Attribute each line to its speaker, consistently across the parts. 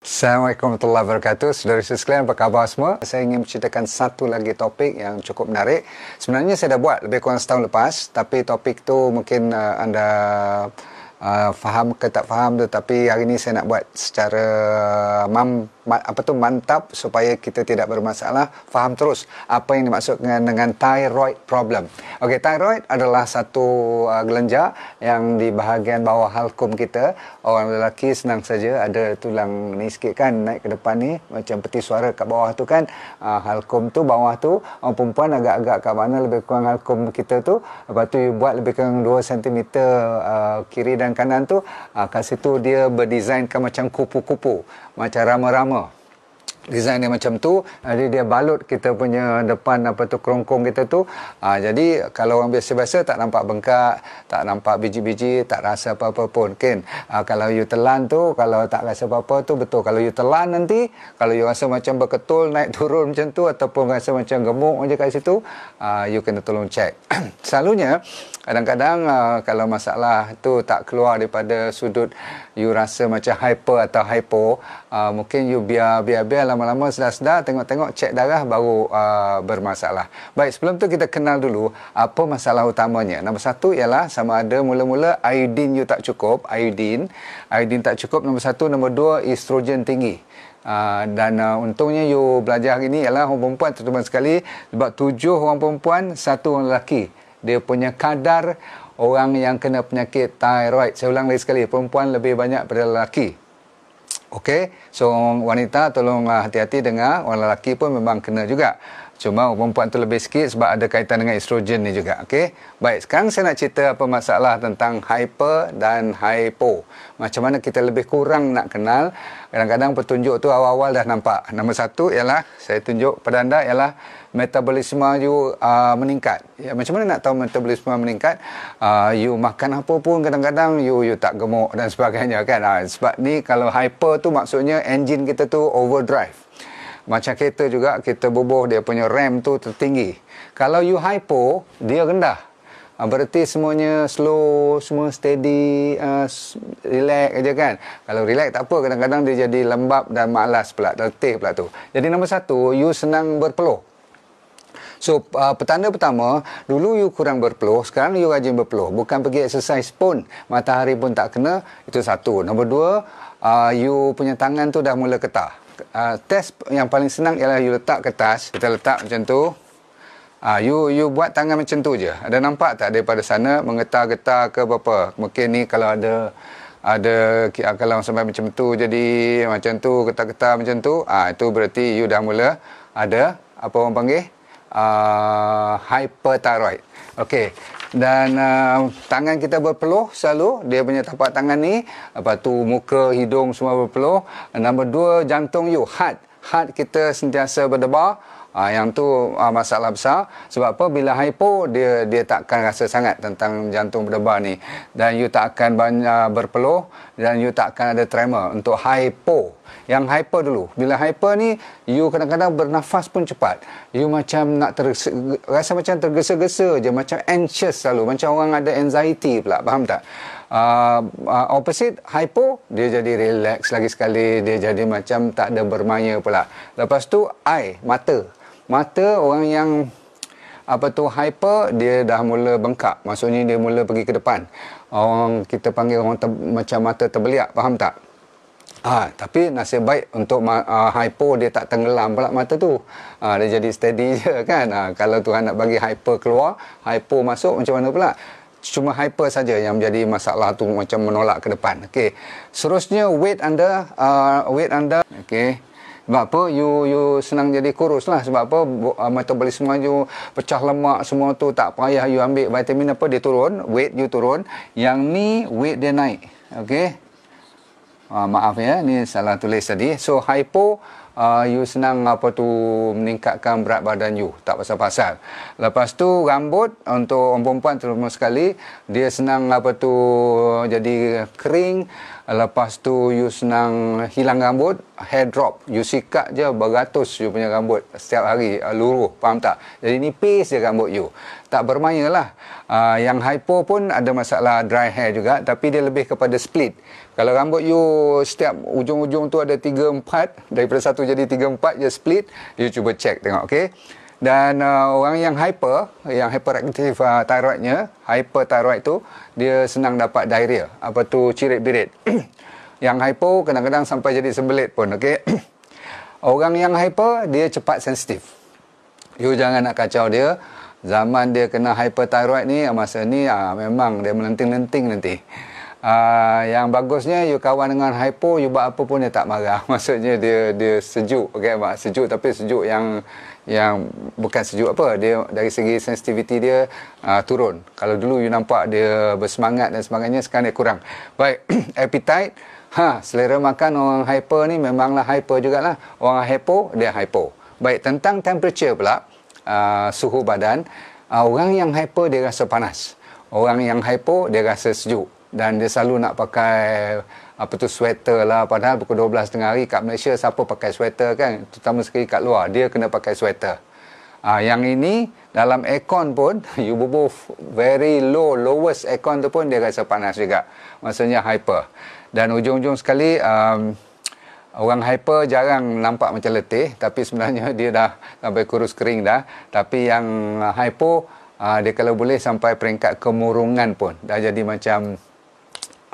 Speaker 1: Assalamualaikum warahmatullahi wabarakatuh. Saudara saya sekalian, apa khabar semua? Saya ingin menceritakan satu lagi topik yang cukup menarik. Sebenarnya saya dah buat lebih kurang setahun lepas. Tapi topik tu mungkin uh, anda uh, faham ke tak faham tu tapi hari ni saya nak buat secara ah, mam, mat, apa tu mantap supaya kita tidak bermasalah faham terus apa yang dimaksud dengan, dengan thyroid problem okey thyroid adalah satu uh, ah, gelenjar yang di bahagian bawah halkum kita orang lelaki senang saja ada tulang ni sikit kan naik ke depan ni macam peti suara kat bawah tu kan uh, halkum tu bawah tu orang perempuan agak-agak kat mana lebih kurang halkum kita tu lepas tu buat lebih kurang 2 cm uh, kiri dan dan kanan tu uh, kat situ dia berdesainkan macam kupu-kupu macam rama-rama design dia macam tu uh, jadi dia balut kita punya depan apa tu kerongkong kita tu ha, jadi kalau orang biasa-biasa tak nampak bengkak tak nampak biji-biji tak rasa apa-apa pun kan ha, kalau you telan tu kalau tak rasa apa-apa tu betul kalau you telan nanti kalau you rasa macam berketul naik turun macam tu ataupun rasa macam gemuk je kat situ ha, you kena tolong check selalunya kadang-kadang uh, kalau masalah tu tak keluar daripada sudut you rasa macam hyper atau hypo uh, mungkin you biar biar biarlah lama-lama sedar-sedar tengok-tengok cek darah baru uh, bermasalah. Baik, sebelum tu kita kenal dulu apa masalah utamanya. Nombor satu ialah sama ada mula-mula iodin you tak cukup, iodin. Iodin tak cukup nombor satu, nombor dua estrogen tinggi. Uh, dan uh, untungnya you belajar hari ini ialah orang perempuan terutama sekali sebab tujuh orang perempuan, satu orang lelaki. Dia punya kadar orang yang kena penyakit thyroid. Saya ulang lagi sekali, perempuan lebih banyak daripada lelaki. Okey, so wanita tolong hati-hati dengar, orang lelaki pun memang kena juga. Cuma perempuan tu lebih sikit sebab ada kaitan dengan estrogen ni juga. Okey. Baik, sekarang saya nak cerita apa masalah tentang hyper dan hypo. Macam mana kita lebih kurang nak kenal. Kadang-kadang petunjuk tu awal-awal dah nampak. Nombor satu ialah, saya tunjuk pada anda ialah metabolisme you uh, meningkat. Ya, macam mana nak tahu metabolisme meningkat? Uh, you makan apa pun kadang-kadang you, you tak gemuk dan sebagainya kan. Uh, sebab ni kalau hyper tu maksudnya engine kita tu overdrive. Macam kereta juga, kita bubuh dia punya rem tu tertinggi. Kalau you hypo, dia rendah. Ah, Berarti semuanya slow, semua steady, uh, relax aja kan. Kalau relax tak apa, kadang-kadang dia jadi lembab dan malas pula, letih pula tu. Jadi nombor satu, you senang berpeluh. So, uh, petanda pertama, dulu you kurang berpeluh, sekarang you rajin berpeluh. Bukan pergi exercise pun, matahari pun tak kena, itu satu. Nombor dua, uh, you punya tangan tu dah mula ketah uh, test yang paling senang ialah you letak kertas kita letak macam tu uh, you you buat tangan macam tu je ada nampak tak daripada sana mengetar-getar ke apa mungkin ni kalau ada ada ah, kalau sampai macam tu jadi macam tu ketar-ketar macam tu ah itu berarti you dah mula ada apa orang panggil uh, hyperthyroid Okay dan uh, tangan kita berpeluh selalu dia punya tapak tangan ni apa tu muka hidung semua berpeluh nombor dua jantung you heart heart kita sentiasa berdebar Ha, yang tu ha, masalah besar sebab apa bila hipo dia dia tak rasa sangat tentang jantung berdebar ni dan you tak akan banyak ah, berpeluh dan you tak akan ada tremor untuk hipo yang hyper dulu bila hyper ni you kadang-kadang bernafas pun cepat you macam nak tergesa, rasa macam tergesa-gesa je macam anxious selalu macam orang ada anxiety pula faham tak uh, uh, opposite hypo dia jadi relax lagi sekali dia jadi macam tak ada bermaya pula lepas tu eye mata mata orang yang apa tu hyper dia dah mula bengkak maksudnya dia mula pergi ke depan orang kita panggil orang ter, macam mata terbeliak faham tak ha, tapi nasib baik untuk uh, ah, hyper dia tak tenggelam pula mata tu ha, dia jadi steady je kan ha, kalau Tuhan nak bagi hyper keluar hyper masuk macam mana pula cuma hyper saja yang menjadi masalah tu macam menolak ke depan okey seterusnya weight anda uh, weight anda okey sebab apa you you senang jadi kurus lah sebab apa uh, metabolisme you pecah lemak semua tu tak payah you ambil vitamin apa dia turun weight you turun yang ni weight dia naik okey uh, maaf ya ni salah tulis tadi so hypo Uh, you senang apa tu meningkatkan berat badan you tak pasal-pasal lepas tu rambut untuk perempuan terutama sekali dia senang apa tu jadi kering lepas tu you senang hilang rambut hair drop you sikat je beratus you punya rambut setiap hari ah, luruh faham tak jadi nipis je rambut you tak bermaya lah uh, ah, yang hypo pun ada masalah dry hair juga tapi dia lebih kepada split kalau rambut you setiap ujung-ujung tu ada 3-4 daripada satu jadi 3-4 je split you cuba check tengok okay dan uh, orang yang hyper yang hyperaktif uh, thyroidnya hyper thyroid tu dia senang dapat diarrhea apa tu cirit-birit yang hypo kadang-kadang sampai jadi sembelit pun okey orang yang hyper dia cepat sensitif you jangan nak kacau dia zaman dia kena hyper thyroid ni masa ni uh, memang dia melenting-lenting nanti Uh, yang bagusnya you kawan dengan hypo you buat apa pun dia tak marah maksudnya dia dia sejuk okey mak sejuk tapi sejuk yang yang bukan sejuk apa dia dari segi sensitivity dia uh, turun kalau dulu you nampak dia bersemangat dan sebagainya sekarang dia kurang baik appetite ha selera makan orang hyper ni memanglah hyper jugalah orang hypo dia hypo baik tentang temperature pula uh, suhu badan uh, orang yang hyper dia rasa panas orang yang hypo dia rasa sejuk dan dia selalu nak pakai apa tu sweater lah padahal pukul 12 tengah hari kat Malaysia siapa pakai sweater kan terutama sekali kat luar dia kena pakai sweater ha, yang ini dalam aircon pun you bobo very low lowest aircon tu pun dia rasa panas juga maksudnya hyper dan ujung-ujung sekali um, orang hyper jarang nampak macam letih tapi sebenarnya dia dah sampai kurus kering dah tapi yang hypo ah, dia kalau boleh sampai peringkat kemurungan pun dah jadi macam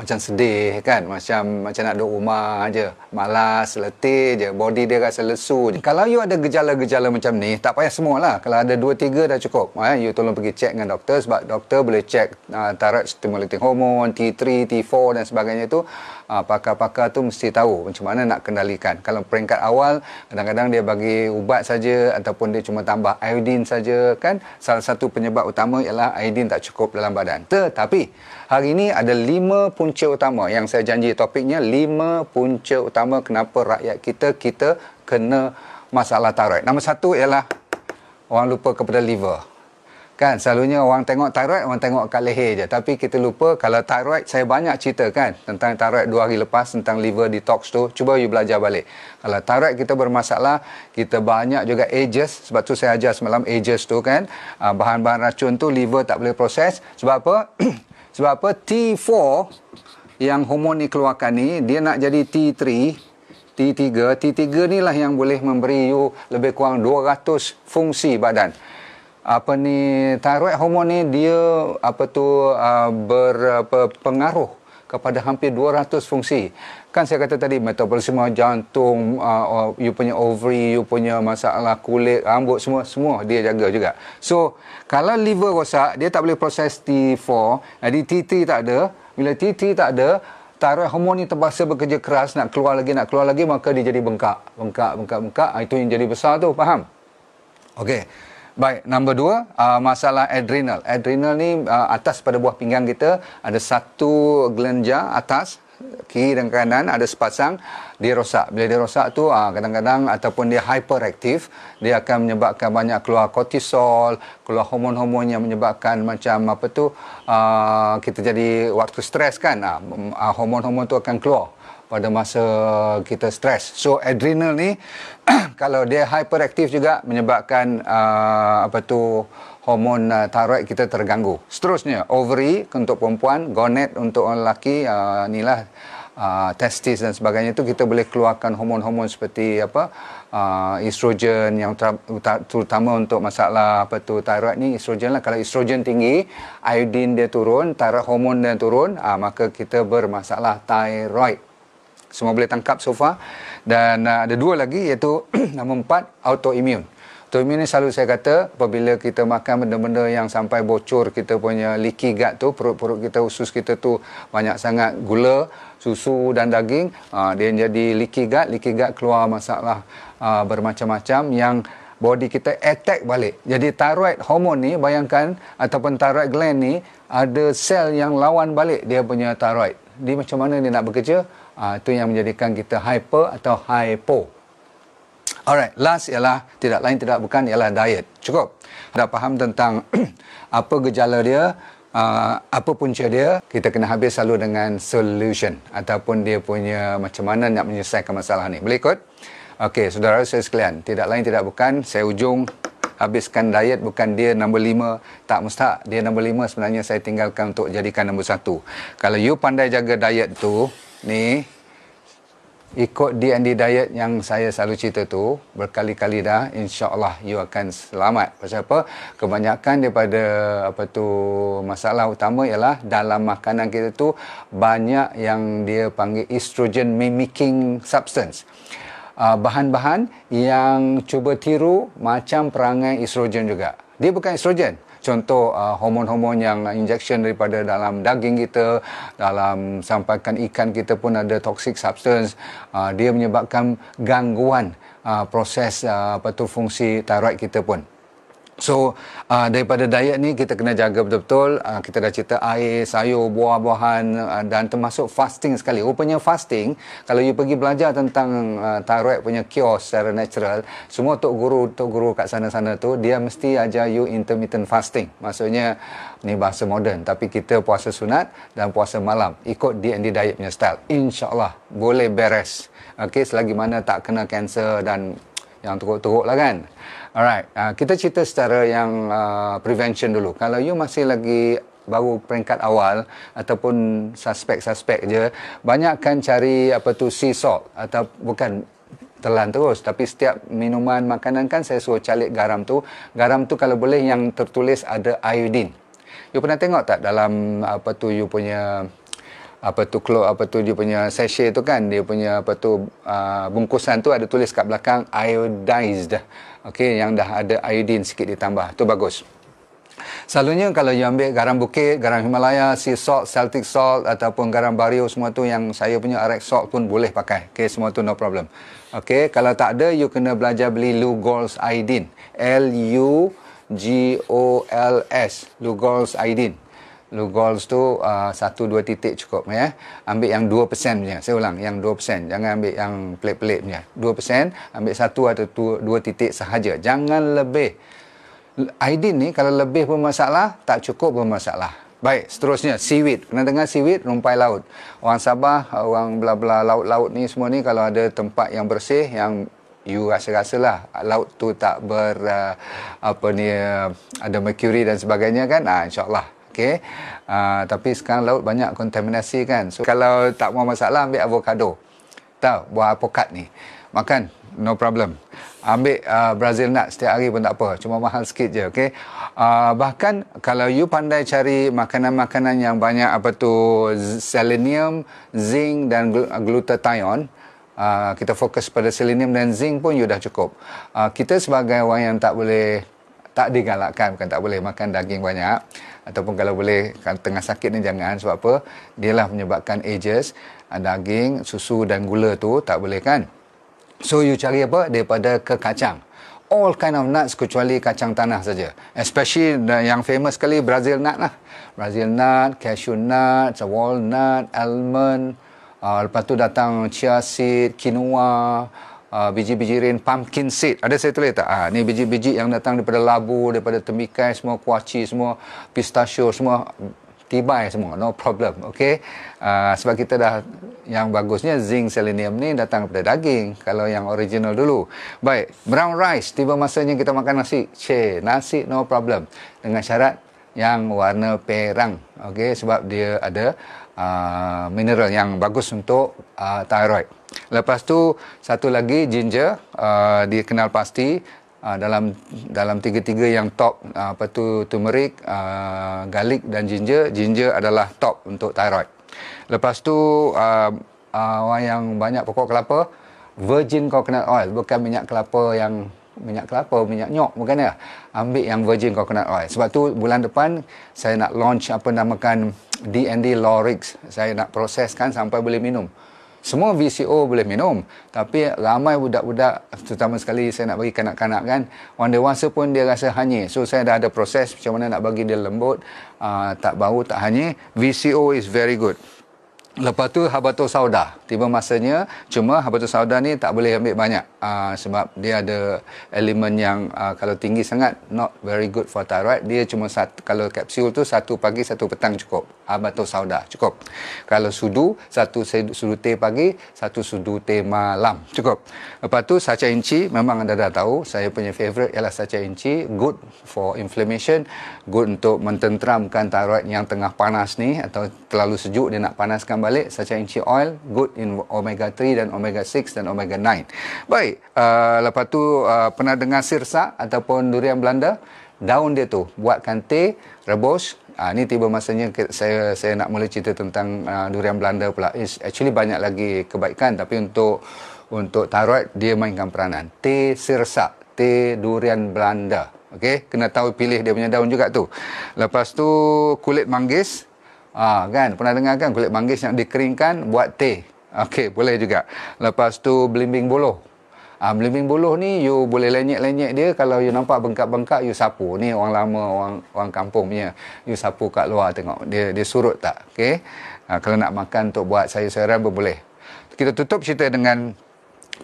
Speaker 1: macam sedih kan macam macam nak duduk rumah aje malas letih je body dia rasa lesu je kalau you ada gejala-gejala macam ni tak payah semua lah kalau ada 2 3 dah cukup eh? you tolong pergi check dengan doktor sebab doktor boleh check uh, thyroid stimulating hormone T3 T4 dan sebagainya tu uh, pakar-pakar tu mesti tahu macam mana nak kendalikan. Kalau peringkat awal kadang-kadang dia bagi ubat saja ataupun dia cuma tambah iodine saja kan. Salah satu penyebab utama ialah iodine tak cukup dalam badan. Tetapi hari ini ada lima punca utama yang saya janji topiknya lima punca utama kenapa rakyat kita kita kena masalah tarik. Nama satu ialah orang lupa kepada liver kan selalunya orang tengok tiroid orang tengok kat leher je tapi kita lupa kalau tiroid saya banyak cerita kan tentang tiroid dua hari lepas tentang liver detox tu cuba you belajar balik kalau tiroid kita bermasalah kita banyak juga ages sebab tu saya ajar semalam ages tu kan ah, bahan-bahan racun tu liver tak boleh proses sebab apa sebab apa T4 yang hormon ni keluarkan ni dia nak jadi T3 T3 T3 ni lah yang boleh memberi you lebih kurang 200 fungsi badan apa ni thyroid hormon ni dia apa tu ah, berpengaruh kepada hampir 200 fungsi. Kan saya kata tadi metabolisme jantung, uh, you punya ovary, you punya masalah kulit, rambut semua semua dia jaga juga. So, kalau liver rosak, dia tak boleh proses T4, jadi T3 tak ada. Bila T3 tak ada, taruh hormon ni terpaksa bekerja keras nak keluar lagi, nak keluar lagi maka dia jadi bengkak. Bengkak, bengkak, bengkak, ah, itu yang jadi besar tu, faham? Okey. Baik, nombor dua, uh, masalah adrenal. Adrenal ni uh, atas pada buah pinggang kita, ada satu gelenja atas, kiri dan kanan ada sepasang, dia rosak. Bila dia rosak tu, uh, kadang-kadang ataupun dia hyperaktif, dia akan menyebabkan banyak keluar kortisol, keluar hormon-hormon yang menyebabkan macam apa tu, uh, kita jadi waktu stres kan, uh, hormon-hormon tu akan keluar pada masa kita stres. So adrenal ni kalau dia hyperaktif juga menyebabkan uh, apa tu hormon uh, thyroid kita terganggu. Seterusnya ovary untuk perempuan, gonad untuk orang lelaki uh, inilah uh, testis dan sebagainya tu kita boleh keluarkan hormon-hormon seperti apa uh, estrogen yang terutama untuk masalah apa tu thyroid ni estrogen lah kalau estrogen tinggi iodine dia turun thyroid hormon dia turun uh, maka kita bermasalah thyroid semua boleh tangkap so far dan uh, ada dua lagi iaitu nombor empat autoimmune autoimmune ni selalu saya kata apabila kita makan benda-benda yang sampai bocor kita punya leaky gut tu perut-perut kita usus kita tu banyak sangat gula susu dan daging uh, dia jadi leaky gut leaky gut keluar masalah uh, bermacam-macam yang body kita attack balik. Jadi thyroid hormon ni bayangkan ataupun thyroid gland ni ada sel yang lawan balik dia punya thyroid. Dia macam mana dia nak bekerja? Ah, itu yang menjadikan kita hyper atau hypo. Alright, last ialah tidak lain tidak bukan ialah diet. Cukup. Dah faham tentang apa gejala dia, uh, apa punca dia, kita kena habis selalu dengan solution ataupun dia punya macam mana nak menyelesaikan masalah ni. Berikut. Okey, saudara saya sekalian, tidak lain tidak bukan saya ujung habiskan diet bukan dia nombor lima tak mustahak dia nombor lima sebenarnya saya tinggalkan untuk jadikan nombor satu kalau you pandai jaga diet tu ni ikut D&D diet yang saya selalu cerita tu berkali-kali dah insyaallah you akan selamat pasal apa kebanyakan daripada apa tu masalah utama ialah dalam makanan kita tu banyak yang dia panggil estrogen mimicking substance uh, bahan-bahan yang cuba tiru macam perangai estrogen juga dia bukan estrogen contoh uh, hormon-hormon yang injection daripada dalam daging kita dalam sampaikan ikan kita pun ada toxic substance uh, dia menyebabkan gangguan uh, proses uh, apa tu fungsi thyroid kita pun So uh, daripada diet ni kita kena jaga betul-betul uh, kita dah cerita air, sayur, buah-buahan uh, dan termasuk fasting sekali. Rupanya fasting kalau you pergi belajar tentang uh, thyroid punya cure secara natural, semua tok guru tok guru kat sana-sana tu dia mesti ajar you intermittent fasting. Maksudnya ni bahasa moden tapi kita puasa sunat dan puasa malam ikut D&D diet punya style. Insyaallah boleh beres. Okay, selagi mana tak kena kanser dan yang teruk-teruk lah kan. Alright, uh, kita cerita secara yang uh, prevention dulu. Kalau you masih lagi baru peringkat awal ataupun suspek-suspek je, banyakkan cari apa tu sea salt atau bukan telan terus tapi setiap minuman makanan kan saya suruh calik garam tu garam tu kalau boleh yang tertulis ada iodin. you pernah tengok tak dalam apa tu you punya apa tu klo apa tu dia punya sachet tu kan dia punya apa tu uh, bungkusan tu ada tulis kat belakang iodized okey yang dah ada iodine sikit ditambah tu bagus Selalunya kalau you ambil garam bukit, garam Himalaya, sea salt, Celtic salt ataupun garam bario semua tu yang saya punya arak salt pun boleh pakai. Okey, semua tu no problem. Okey, kalau tak ada, you kena belajar beli Lugol's Iodine. L-U-G-O-L-S. Lugol's Iodine lu goals tu ah, satu uh, dua titik cukup ya. Ambil yang 2% punya. Saya ulang yang dua 2%. Jangan ambil yang pelik-pelik punya. 2% ambil satu atau dua, dua titik sahaja. Jangan lebih. Aidin ni kalau lebih pun masalah, tak cukup pun masalah. Baik, seterusnya seaweed. Kena dengar seaweed rumpai laut. Orang Sabah, orang bla-bla laut-laut ni semua ni kalau ada tempat yang bersih yang you rasa-rasa lah laut tu tak ber uh, apa ni uh, ada mercury dan sebagainya kan ah, insyaAllah Okay. Uh, ah, tapi sekarang laut banyak kontaminasi kan. So kalau tak mau masalah ambil avocado. Tahu buah apokat ni. Makan no problem. Ambil uh, Brazil nut setiap hari pun tak apa. Cuma mahal sikit je. Okay. Uh, ah, bahkan kalau you pandai cari makanan-makanan yang banyak apa tu selenium, zinc dan glutathione. Uh, kita fokus pada selenium dan zinc pun you dah cukup. Uh, kita sebagai orang yang tak boleh tak digalakkan bukan tak boleh makan daging banyak ataupun kalau boleh tengah sakit ni jangan sebab apa lah menyebabkan ages ah, daging susu dan gula tu tak boleh kan so you cari apa daripada ke kacang all kind of nuts kecuali kacang tanah saja especially yang famous sekali brazil nut lah brazil nut cashew nut walnut almond uh, lepas tu datang chia seed quinoa uh, biji-biji rain pumpkin seed. Ada saya tulis tak? Ah, ni biji-biji yang datang daripada labu, daripada temikai semua, kuaci semua, pistachio semua tibai semua no problem okey uh, ah, sebab kita dah yang bagusnya zinc selenium ni datang daripada daging kalau yang original dulu baik brown rice tiba masanya kita makan nasi che nasi no problem dengan syarat yang warna perang okey sebab dia ada uh, mineral yang bagus untuk uh, thyroid Lepas tu satu lagi ginger uh, ah, dikenal pasti uh, dalam dalam tiga-tiga yang top uh, apa tu turmeric, uh, garlic dan ginger. Ginger adalah top untuk thyroid. Lepas tu uh, uh, orang yang banyak pokok kelapa virgin coconut oil bukan minyak kelapa yang minyak kelapa minyak nyok bukan ya ambil yang virgin coconut oil sebab tu bulan depan saya nak launch apa namakan D&D Lorix saya nak proseskan sampai boleh minum semua VCO boleh minum. Tapi ramai budak-budak, terutama sekali saya nak bagi kanak-kanak kan, orang dewasa pun dia rasa hanyir. So, saya dah ada proses macam mana nak bagi dia lembut, uh, tak bau, tak hanyir. VCO is very good. Lepas tu habatus sauda. Tiba masanya cuma habatus sauda ni tak boleh ambil banyak uh, sebab dia ada elemen yang uh, kalau tinggi sangat not very good for thyroid. Dia cuma satu kalau kapsul tu satu pagi satu petang cukup. Habatus sauda cukup. Kalau sudu satu sudu teh pagi, satu sudu teh malam cukup. Lepas tu saca inci memang anda dah tahu saya punya favorite ialah sacha inci good for inflammation, good untuk mententramkan thyroid yang tengah panas ni atau terlalu sejuk dia nak panaskan balik Sacha inci oil Good in omega 3 Dan omega 6 Dan omega 9 Baik uh, Lepas tu uh, Pernah dengar sirsa Ataupun durian Belanda Daun dia tu Buatkan teh Rebus Ha, ah, ini tiba masanya saya saya nak mula cerita tentang uh, durian Belanda pula. It's actually banyak lagi kebaikan tapi untuk untuk taroid dia mainkan peranan. Teh sirsa teh durian Belanda. Okay, kena tahu pilih dia punya daun juga tu. Lepas tu kulit manggis, Ah ha, kan pernah dengar kan kulit manggis yang dikeringkan buat teh. Okey boleh juga. Lepas tu belimbing buluh. ha, belimbing buluh ni you boleh lenyek-lenyek dia kalau you nampak bengkak-bengkak you sapu. Ni orang lama orang orang kampung punya. You sapu kat luar tengok dia dia surut tak. Okey. Ha, kalau nak makan untuk buat sayur-sayuran boleh. Kita tutup cerita dengan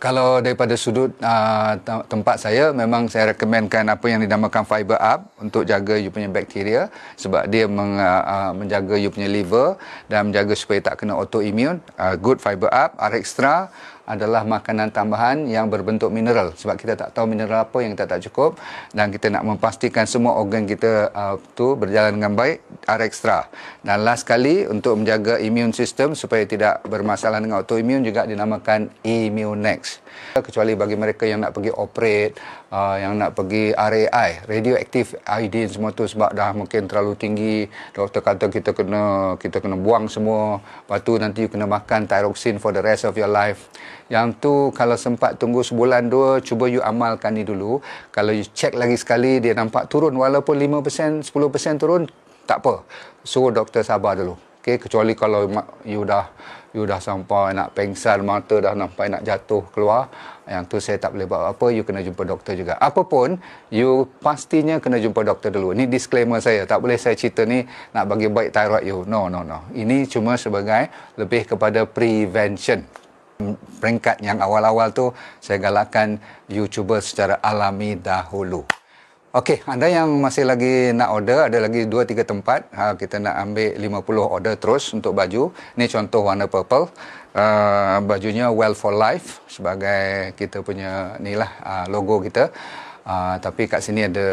Speaker 1: kalau daripada sudut uh, tempat saya memang saya rekomenkan apa yang dinamakan fiber up untuk jaga you punya bakteria sebab dia meng, uh, uh, menjaga you punya liver dan menjaga supaya tak kena autoimmune uh, good fiber up rx extra adalah makanan tambahan yang berbentuk mineral sebab kita tak tahu mineral apa yang kita tak cukup dan kita nak memastikan semua organ kita uh, tu berjalan dengan baik ada ekstra dan last sekali untuk menjaga imun sistem supaya tidak bermasalah dengan autoimun juga dinamakan Immunex kecuali bagi mereka yang nak pergi operate uh, yang nak pergi RAI radioactive iodine semua tu sebab dah mungkin terlalu tinggi doktor kata kita kena kita kena buang semua lepas tu nanti you kena makan tyroxin for the rest of your life yang tu kalau sempat tunggu sebulan dua cuba you amalkan ni dulu kalau you check lagi sekali dia nampak turun walaupun 5% 10% turun tak apa suruh doktor sabar dulu Okay, kecuali kalau you dah you dah sampai nak pengsan mata dah nampak nak jatuh keluar yang tu saya tak boleh buat apa you kena jumpa doktor juga apapun you pastinya kena jumpa doktor dulu ni disclaimer saya tak boleh saya cerita ni nak bagi baik thyroid you no no no ini cuma sebagai lebih kepada prevention peringkat yang awal-awal tu saya galakkan you cuba secara alami dahulu Okey, anda yang masih lagi nak order, ada lagi 2-3 tempat. Ha, kita nak ambil 50 order terus untuk baju. Ini contoh warna purple. Uh, bajunya Well for Life sebagai kita punya inilah, uh, ha, logo kita. Ah, tapi kat sini ada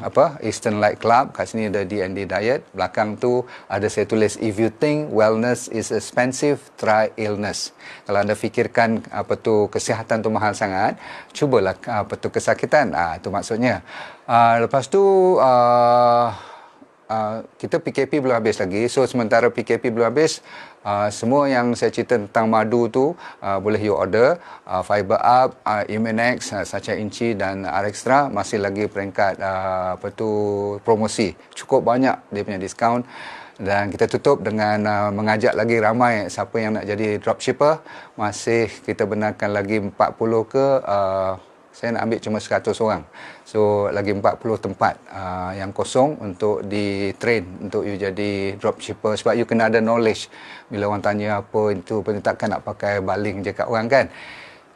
Speaker 1: apa Eastern Light Club kat sini ada D&D Diet belakang tu ada saya tulis if you think wellness is expensive try illness kalau anda fikirkan apa tu kesihatan tu mahal sangat cubalah apa tu kesakitan Itu ah, ha, maksudnya uh, lepas tu uh, Ah, kita PKP belum habis lagi. So sementara PKP belum habis, uh, semua yang saya cerita tentang madu tu uh, boleh you order uh, Fiber Up, uh, Imenex, uh, Sacha Inci dan Rextra masih lagi peringkat uh, apa tu promosi. Cukup banyak dia punya diskaun dan kita tutup dengan uh, mengajak lagi ramai siapa yang nak jadi dropshipper masih kita benarkan lagi 40 ke uh, saya nak ambil cuma 100 orang. So lagi 40 tempat uh, yang kosong untuk di train untuk you jadi dropshipper sebab you kena ada knowledge. Bila orang tanya apa itu penitakan nak pakai baling je kat orang kan.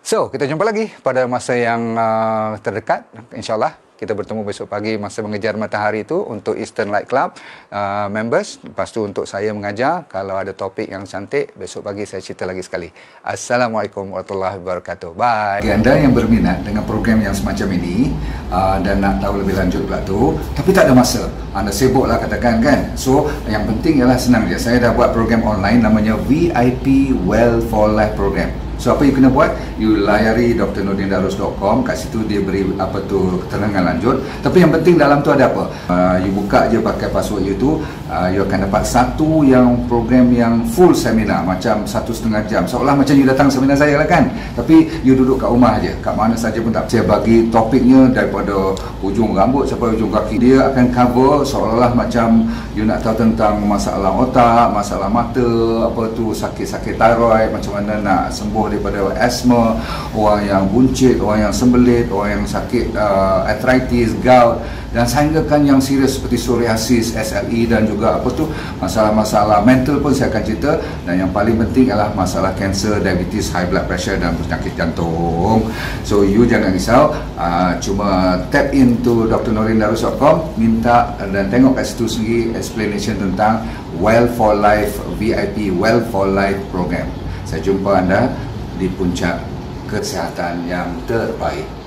Speaker 1: So kita jumpa lagi pada masa yang uh, terdekat insyaallah kita bertemu besok pagi masa mengejar matahari itu untuk Eastern Light Club uh, members lepas tu untuk saya mengajar kalau ada topik yang cantik besok pagi saya cerita lagi sekali Assalamualaikum Warahmatullahi Wabarakatuh bye Jika anda yang berminat dengan program yang semacam ini uh, dan nak tahu lebih lanjut pula tu tapi tak ada masa anda sibuk lah katakan kan so yang penting ialah senang je saya dah buat program online namanya VIP Well for Life Program So apa you kena buat? You layari drnordindarus.com Kat situ dia beri apa tu keterangan lanjut Tapi yang penting dalam tu ada apa? Uh, you buka je pakai password you tu uh, You akan dapat satu yang program yang full seminar Macam satu setengah jam Seolah macam you datang seminar saya lah kan? Tapi you duduk kat rumah je Kat mana saja pun tak Saya bagi topiknya daripada ujung rambut sampai ujung kaki Dia akan cover seolah-olah macam You nak tahu tentang masalah otak, masalah mata Apa tu sakit-sakit thyroid Macam mana nak sembuh daripada asma, orang yang buncit, orang yang sembelit, orang yang sakit uh, arthritis, gout dan sehingga kan yang serius seperti psoriasis, SLE dan juga apa tu masalah-masalah mental pun saya akan cerita dan yang paling penting adalah masalah kanser, diabetes, high blood pressure dan penyakit jantung. So you jangan risau, uh, cuma tap into drnorindarus.com minta dan tengok kat situ sendiri explanation tentang Well for Life VIP Well for Life program. Saya jumpa anda di puncak kesehatan yang terbaik.